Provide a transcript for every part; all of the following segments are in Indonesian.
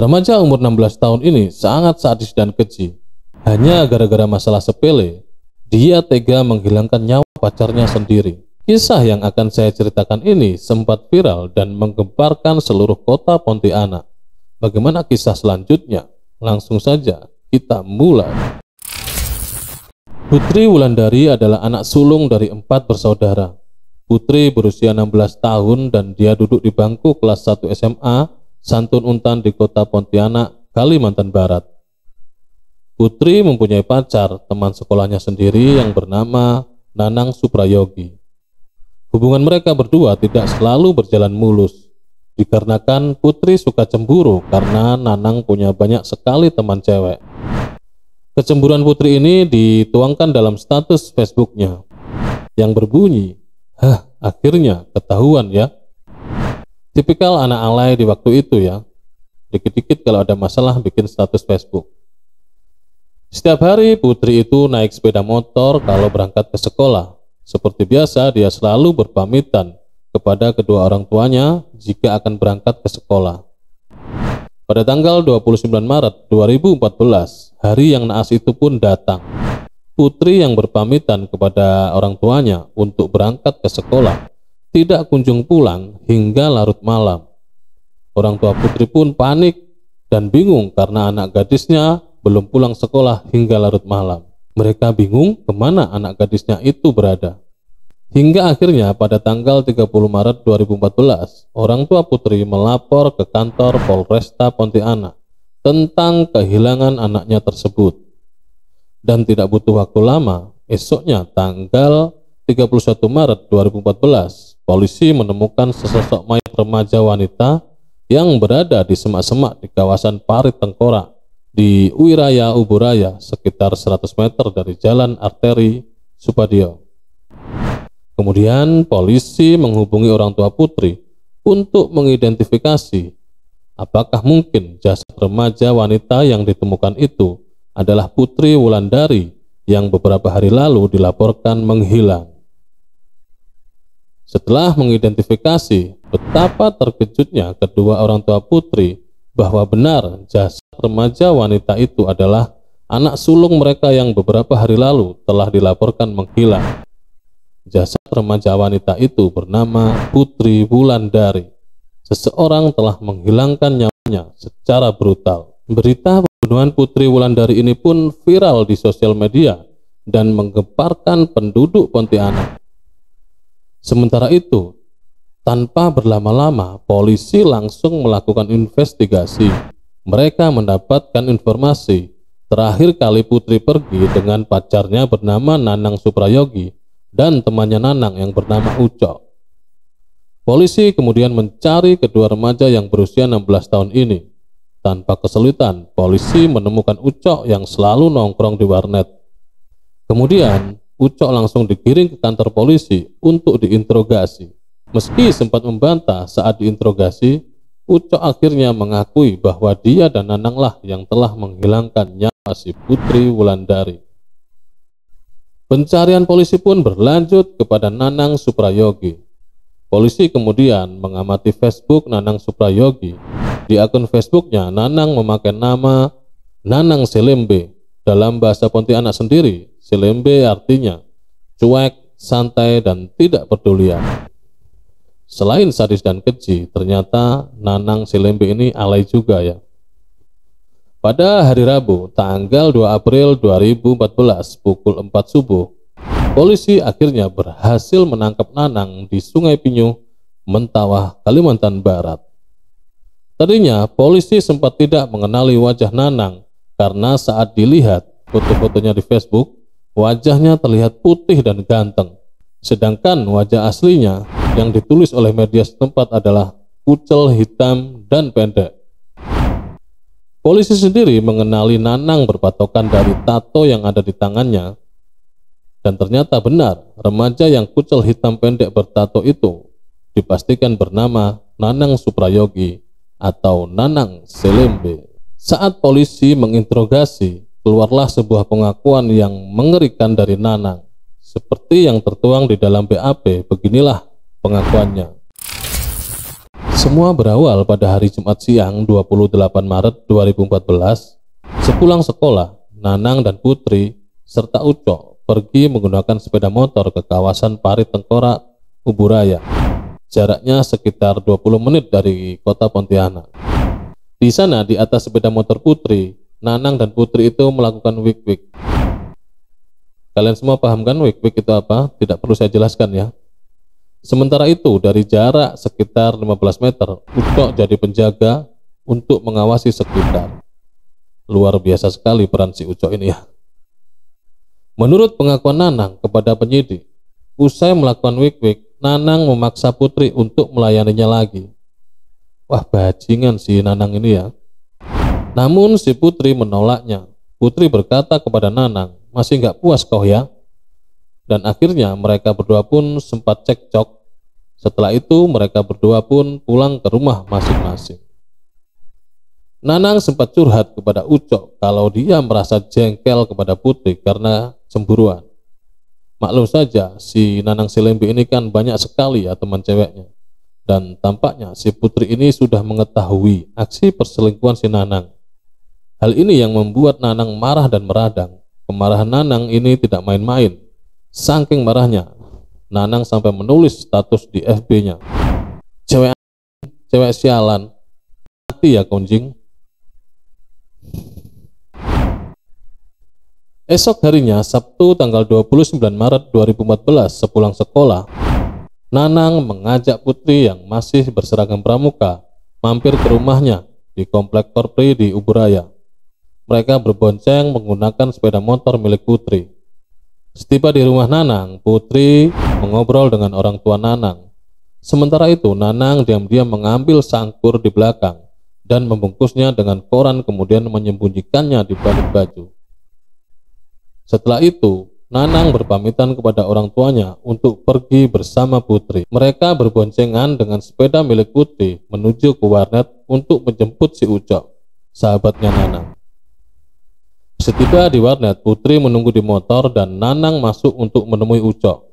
Remaja umur 16 tahun ini sangat sadis dan keji. Hanya gara-gara masalah sepele, dia tega menghilangkan nyawa pacarnya sendiri. Kisah yang akan saya ceritakan ini sempat viral dan menggemparkan seluruh kota Pontianak. Bagaimana kisah selanjutnya? Langsung saja kita mulai. Putri Wulandari adalah anak sulung dari empat bersaudara. Putri berusia 16 tahun dan dia duduk di bangku kelas 1 SMA santun untan di kota Pontianak, Kalimantan Barat. Putri mempunyai pacar, teman sekolahnya sendiri yang bernama Nanang Suprayogi. Hubungan mereka berdua tidak selalu berjalan mulus, dikarenakan Putri suka cemburu karena Nanang punya banyak sekali teman cewek. Kecemburuan Putri ini dituangkan dalam status Facebooknya yang berbunyi, Hah, akhirnya ketahuan ya, Tipikal anak alay di waktu itu ya. Dikit-dikit kalau ada masalah bikin status Facebook. Setiap hari Putri itu naik sepeda motor kalau berangkat ke sekolah. Seperti biasa dia selalu berpamitan kepada kedua orang tuanya jika akan berangkat ke sekolah. Pada tanggal 29 Maret 2014, hari yang naas itu pun datang. Putri yang berpamitan kepada orang tuanya untuk berangkat ke sekolah tidak kunjung pulang hingga larut malam. Orang tua putri pun panik dan bingung karena anak gadisnya belum pulang sekolah hingga larut malam. Mereka bingung kemana anak gadisnya itu berada. Hingga akhirnya pada tanggal 30 Maret 2014, orang tua putri melapor ke kantor Polresta Pontianak tentang kehilangan anaknya tersebut. Dan tidak butuh waktu lama, esoknya tanggal 31 Maret 2014, Polisi menemukan sesosok mayat remaja wanita yang berada di semak-semak di kawasan Parit Tengkorak di Wiraya Uburaya sekitar 100 meter dari jalan arteri Supadio. Kemudian polisi menghubungi orang tua putri untuk mengidentifikasi apakah mungkin jasad remaja wanita yang ditemukan itu adalah putri Wulandari yang beberapa hari lalu dilaporkan menghilang. Setelah mengidentifikasi betapa terkejutnya kedua orang tua putri bahwa benar jasad remaja wanita itu adalah anak sulung mereka yang beberapa hari lalu telah dilaporkan menghilang. Jasad remaja wanita itu bernama Putri Wulandari. Seseorang telah menghilangkan nyawanya secara brutal. Berita pembunuhan Putri Wulandari ini pun viral di sosial media dan menggemparkan penduduk Pontianak. Sementara itu, tanpa berlama-lama, polisi langsung melakukan investigasi. Mereka mendapatkan informasi terakhir kali Putri pergi dengan pacarnya bernama Nanang Suprayogi dan temannya Nanang yang bernama Uco. Polisi kemudian mencari kedua remaja yang berusia 16 tahun ini. Tanpa kesulitan, polisi menemukan Uco yang selalu nongkrong di warnet. Kemudian, Ucok langsung digiring ke kantor polisi untuk diinterogasi. Meski sempat membantah saat diinterogasi, Ucok akhirnya mengakui bahwa dia dan Nananglah yang telah menghilangkan nyawa si Putri Wulandari. Pencarian polisi pun berlanjut kepada Nanang Suprayogi. Polisi kemudian mengamati Facebook Nanang Suprayogi. Di akun Facebooknya, Nanang memakai nama Nanang Selembe dalam bahasa Pontianak sendiri, silembe artinya cuek, santai, dan tidak peduli. Selain sadis dan keji, ternyata Nanang Silembe ini alay juga ya. Pada hari Rabu, tanggal 2 April 2014, pukul 4 subuh, polisi akhirnya berhasil menangkap Nanang di Sungai Pinyu, Mentawah, Kalimantan Barat. Tadinya, polisi sempat tidak mengenali wajah Nanang karena saat dilihat foto-fotonya di Facebook, wajahnya terlihat putih dan ganteng. Sedangkan wajah aslinya yang ditulis oleh media setempat adalah kucel hitam dan pendek. Polisi sendiri mengenali Nanang berpatokan dari tato yang ada di tangannya dan ternyata benar remaja yang kucel hitam pendek bertato itu dipastikan bernama Nanang Suprayogi atau Nanang Selembe. Saat polisi menginterogasi, keluarlah sebuah pengakuan yang mengerikan dari Nanang. Seperti yang tertuang di dalam BAP, beginilah pengakuannya. Semua berawal pada hari Jumat siang 28 Maret 2014. Sepulang sekolah, Nanang dan Putri serta Uco pergi menggunakan sepeda motor ke kawasan Parit Tengkorak, Kuburaya. Jaraknya sekitar 20 menit dari kota Pontianak. Di sana, di atas sepeda motor Putri, Nanang dan Putri itu melakukan wik-wik. Kalian semua paham kan wik-wik itu apa? Tidak perlu saya jelaskan ya. Sementara itu, dari jarak sekitar 15 meter, Uto jadi penjaga untuk mengawasi sekitar. Luar biasa sekali peran si Ucok ini ya. Menurut pengakuan Nanang kepada penyidik, usai melakukan wik-wik, Nanang memaksa Putri untuk melayaninya lagi. Wah bajingan si Nanang ini ya. Namun si putri menolaknya. Putri berkata kepada Nanang, masih nggak puas kau ya? Dan akhirnya mereka berdua pun sempat cekcok. Setelah itu mereka berdua pun pulang ke rumah masing-masing. Nanang sempat curhat kepada Ucok kalau dia merasa jengkel kepada Putri karena cemburuan. Maklum saja, si Nanang Silembi ini kan banyak sekali ya teman ceweknya. Dan tampaknya si putri ini sudah mengetahui aksi perselingkuhan si Nanang. Hal ini yang membuat Nanang marah dan meradang. Kemarahan Nanang ini tidak main-main. Saking marahnya, Nanang sampai menulis status di FB-nya. Cewek cewek sialan. Mati ya konjing. Esok harinya, Sabtu tanggal 29 Maret 2014, sepulang sekolah, Nanang mengajak Putri yang masih berseragam pramuka mampir ke rumahnya di komplek Korpri di Uburaya. Mereka berbonceng menggunakan sepeda motor milik Putri. Setiba di rumah Nanang, Putri mengobrol dengan orang tua Nanang. Sementara itu, Nanang diam-diam mengambil sangkur di belakang dan membungkusnya dengan koran kemudian menyembunyikannya di balik baju. Setelah itu, Nanang berpamitan kepada orang tuanya untuk pergi bersama putri. Mereka berboncengan dengan sepeda milik putri menuju ke warnet untuk menjemput si Ucok, sahabatnya Nanang. Setiba di warnet, putri menunggu di motor dan Nanang masuk untuk menemui Ucok.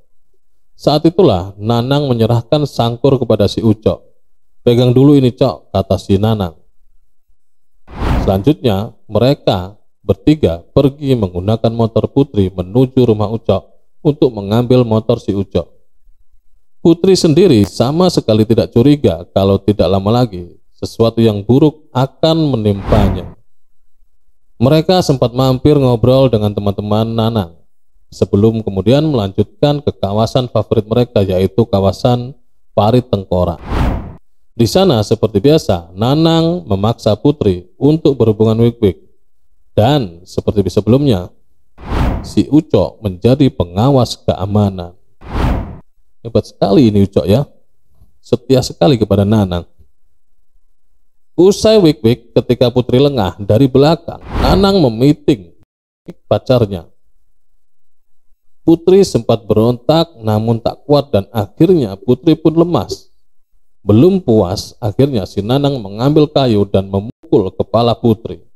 Saat itulah Nanang menyerahkan sangkur kepada si Ucok. Pegang dulu ini cok, kata si Nanang. Selanjutnya, mereka Bertiga pergi menggunakan motor Putri menuju rumah Ucok untuk mengambil motor si Ucok. Putri sendiri sama sekali tidak curiga kalau tidak lama lagi sesuatu yang buruk akan menimpanya. Mereka sempat mampir ngobrol dengan teman-teman Nanang sebelum kemudian melanjutkan ke kawasan favorit mereka yaitu kawasan Parit Tengkorak. Di sana seperti biasa Nanang memaksa Putri untuk berhubungan wik-wik dan seperti sebelumnya, si Ucok menjadi pengawas keamanan. Hebat sekali ini Ucok ya. Setia sekali kepada Nanang. Usai wik-wik ketika putri lengah dari belakang, Nanang memiting pacarnya. Putri sempat berontak namun tak kuat dan akhirnya putri pun lemas. Belum puas, akhirnya si Nanang mengambil kayu dan memukul kepala putri.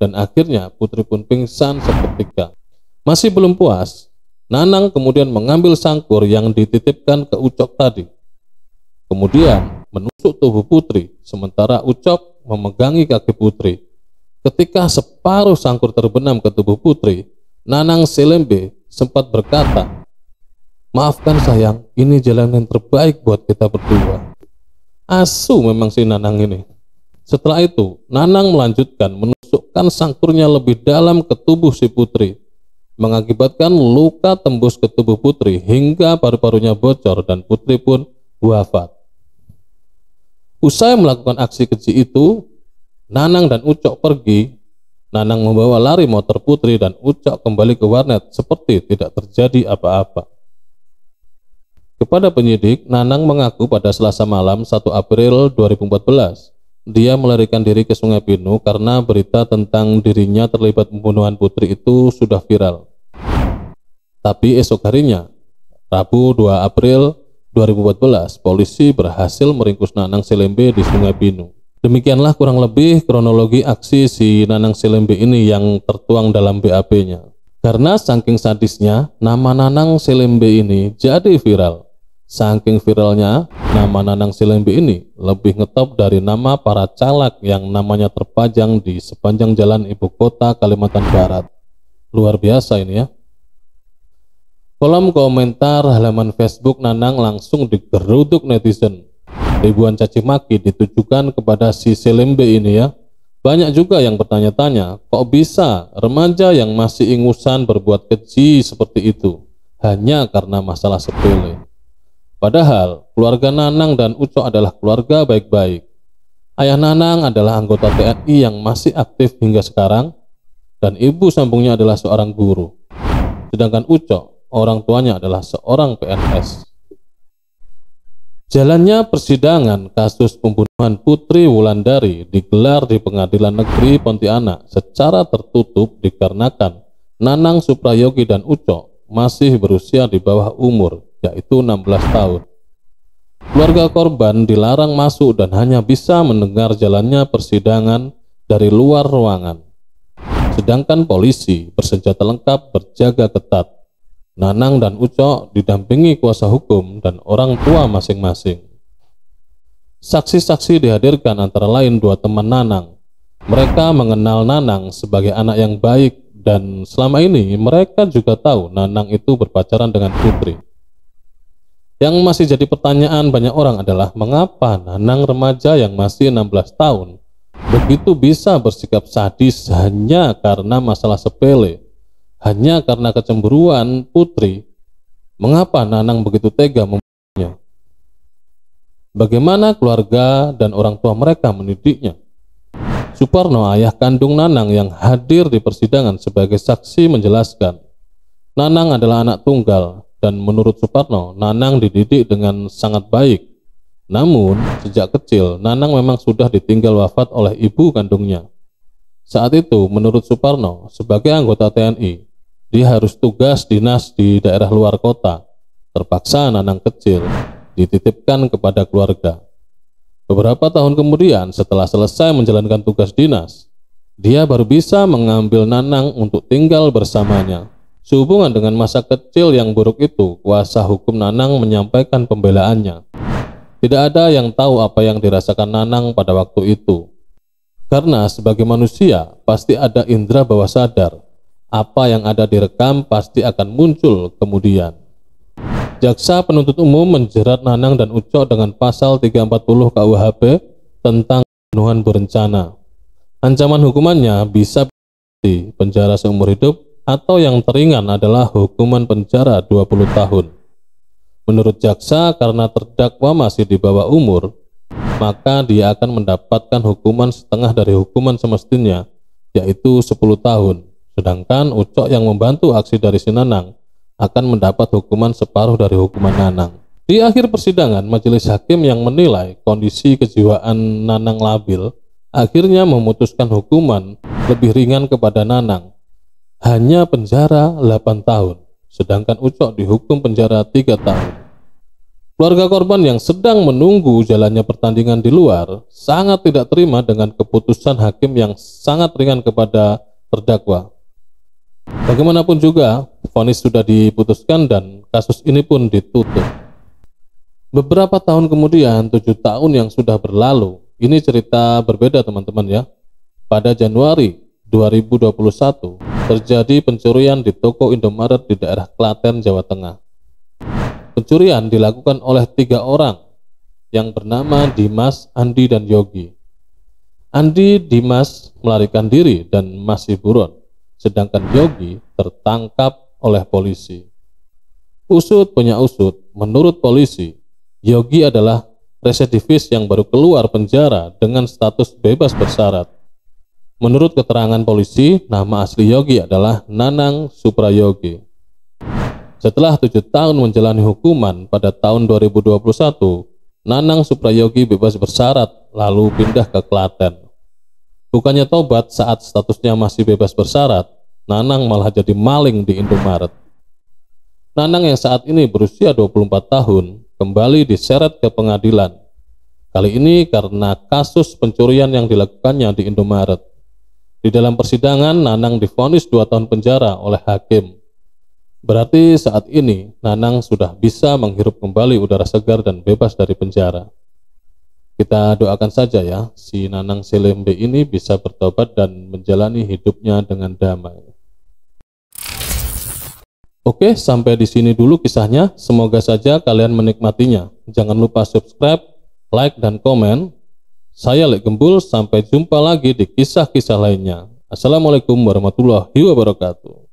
Dan akhirnya putri pun pingsan seketika. Masih belum puas, Nanang kemudian mengambil sangkur yang dititipkan ke Ucok tadi. Kemudian menusuk tubuh putri, sementara Ucok memegangi kaki putri. Ketika separuh sangkur terbenam ke tubuh putri, Nanang Selembe sempat berkata, Maafkan sayang, ini jalan yang terbaik buat kita berdua. Asu memang si Nanang ini. Setelah itu, Nanang melanjutkan menusukkan sangkurnya lebih dalam ke tubuh si putri, mengakibatkan luka tembus ke tubuh putri hingga paru-parunya bocor dan putri pun wafat. Usai melakukan aksi keji itu, Nanang dan Ucok pergi. Nanang membawa lari motor putri dan Ucok kembali ke warnet seperti tidak terjadi apa-apa. Kepada penyidik, Nanang mengaku pada Selasa malam 1 April 2014 dia melarikan diri ke Sungai Pinu karena berita tentang dirinya terlibat pembunuhan putri itu sudah viral. Tapi esok harinya, Rabu 2 April 2014, polisi berhasil meringkus Nanang Selembe di Sungai Pinu. Demikianlah kurang lebih kronologi aksi si Nanang Selembe ini yang tertuang dalam BAP-nya. Karena saking sadisnya, nama Nanang Selembe ini jadi viral. Saking viralnya, nama Nanang Silembi ini lebih ngetop dari nama para calak yang namanya terpajang di sepanjang jalan ibu kota Kalimantan Barat. Luar biasa ini ya. Kolom komentar halaman Facebook Nanang langsung digeruduk netizen. Ribuan caci maki ditujukan kepada si Silembe ini ya. Banyak juga yang bertanya-tanya, kok bisa remaja yang masih ingusan berbuat keji seperti itu? Hanya karena masalah sepele. Padahal keluarga Nanang dan Uco adalah keluarga baik-baik. Ayah Nanang adalah anggota TNI yang masih aktif hingga sekarang dan ibu sambungnya adalah seorang guru. Sedangkan Uco, orang tuanya adalah seorang PNS. Jalannya persidangan kasus pembunuhan Putri Wulandari digelar di Pengadilan Negeri Pontianak secara tertutup dikarenakan Nanang Suprayogi dan Uco masih berusia di bawah umur yaitu 16 tahun. Keluarga korban dilarang masuk dan hanya bisa mendengar jalannya persidangan dari luar ruangan. Sedangkan polisi bersenjata lengkap berjaga ketat. Nanang dan Uco didampingi kuasa hukum dan orang tua masing-masing. Saksi-saksi dihadirkan antara lain dua teman Nanang. Mereka mengenal Nanang sebagai anak yang baik dan selama ini mereka juga tahu Nanang itu berpacaran dengan Putri. Yang masih jadi pertanyaan banyak orang adalah mengapa nanang remaja yang masih 16 tahun begitu bisa bersikap sadis hanya karena masalah sepele, hanya karena kecemburuan putri. Mengapa Nanang begitu tega membunuhnya? Bagaimana keluarga dan orang tua mereka mendidiknya? Suparno, ayah kandung Nanang yang hadir di persidangan sebagai saksi menjelaskan, Nanang adalah anak tunggal dan menurut Soekarno, Nanang dididik dengan sangat baik. Namun, sejak kecil, Nanang memang sudah ditinggal wafat oleh ibu kandungnya. Saat itu, menurut Suparno, sebagai anggota TNI, dia harus tugas dinas di daerah luar kota. Terpaksa Nanang kecil dititipkan kepada keluarga. Beberapa tahun kemudian, setelah selesai menjalankan tugas dinas, dia baru bisa mengambil Nanang untuk tinggal bersamanya. Sehubungan dengan masa kecil yang buruk itu, kuasa hukum Nanang menyampaikan pembelaannya. Tidak ada yang tahu apa yang dirasakan Nanang pada waktu itu. Karena sebagai manusia, pasti ada indera bawah sadar. Apa yang ada direkam pasti akan muncul kemudian. Jaksa penuntut umum menjerat Nanang dan Uco dengan pasal 340 KUHP tentang pembunuhan berencana. Ancaman hukumannya bisa di penjara seumur hidup atau yang teringan adalah hukuman penjara 20 tahun. Menurut jaksa karena terdakwa masih di bawah umur, maka dia akan mendapatkan hukuman setengah dari hukuman semestinya, yaitu 10 tahun. Sedangkan Ucok yang membantu aksi dari Sinanang akan mendapat hukuman separuh dari hukuman Nanang. Di akhir persidangan, majelis hakim yang menilai kondisi kejiwaan Nanang labil akhirnya memutuskan hukuman lebih ringan kepada Nanang hanya penjara 8 tahun, sedangkan Ucok dihukum penjara 3 tahun. Keluarga korban yang sedang menunggu jalannya pertandingan di luar sangat tidak terima dengan keputusan hakim yang sangat ringan kepada terdakwa. Bagaimanapun juga, vonis sudah diputuskan dan kasus ini pun ditutup. Beberapa tahun kemudian, tujuh tahun yang sudah berlalu, ini cerita berbeda teman-teman ya. Pada Januari 2021 terjadi pencurian di toko Indomaret di daerah Klaten, Jawa Tengah. Pencurian dilakukan oleh tiga orang yang bernama Dimas, Andi, dan Yogi. Andi Dimas melarikan diri dan masih buron, sedangkan Yogi tertangkap oleh polisi. Usut punya usut, menurut polisi, Yogi adalah residivis yang baru keluar penjara dengan status bebas bersyarat Menurut keterangan polisi, nama asli Yogi adalah Nanang Suprayogi. Setelah tujuh tahun menjalani hukuman pada tahun 2021, Nanang Suprayogi bebas bersyarat lalu pindah ke Klaten. Bukannya tobat saat statusnya masih bebas bersyarat, Nanang malah jadi maling di Indomaret. Nanang yang saat ini berusia 24 tahun kembali diseret ke pengadilan. Kali ini karena kasus pencurian yang dilakukannya di Indomaret. Di dalam persidangan, Nanang difonis dua tahun penjara oleh hakim. Berarti saat ini Nanang sudah bisa menghirup kembali udara segar dan bebas dari penjara. Kita doakan saja ya, si Nanang Selembe ini bisa bertobat dan menjalani hidupnya dengan damai. Oke, sampai di sini dulu kisahnya. Semoga saja kalian menikmatinya. Jangan lupa subscribe, like, dan komen saya Lek Gembul, sampai jumpa lagi di kisah-kisah lainnya. Assalamualaikum warahmatullahi wabarakatuh.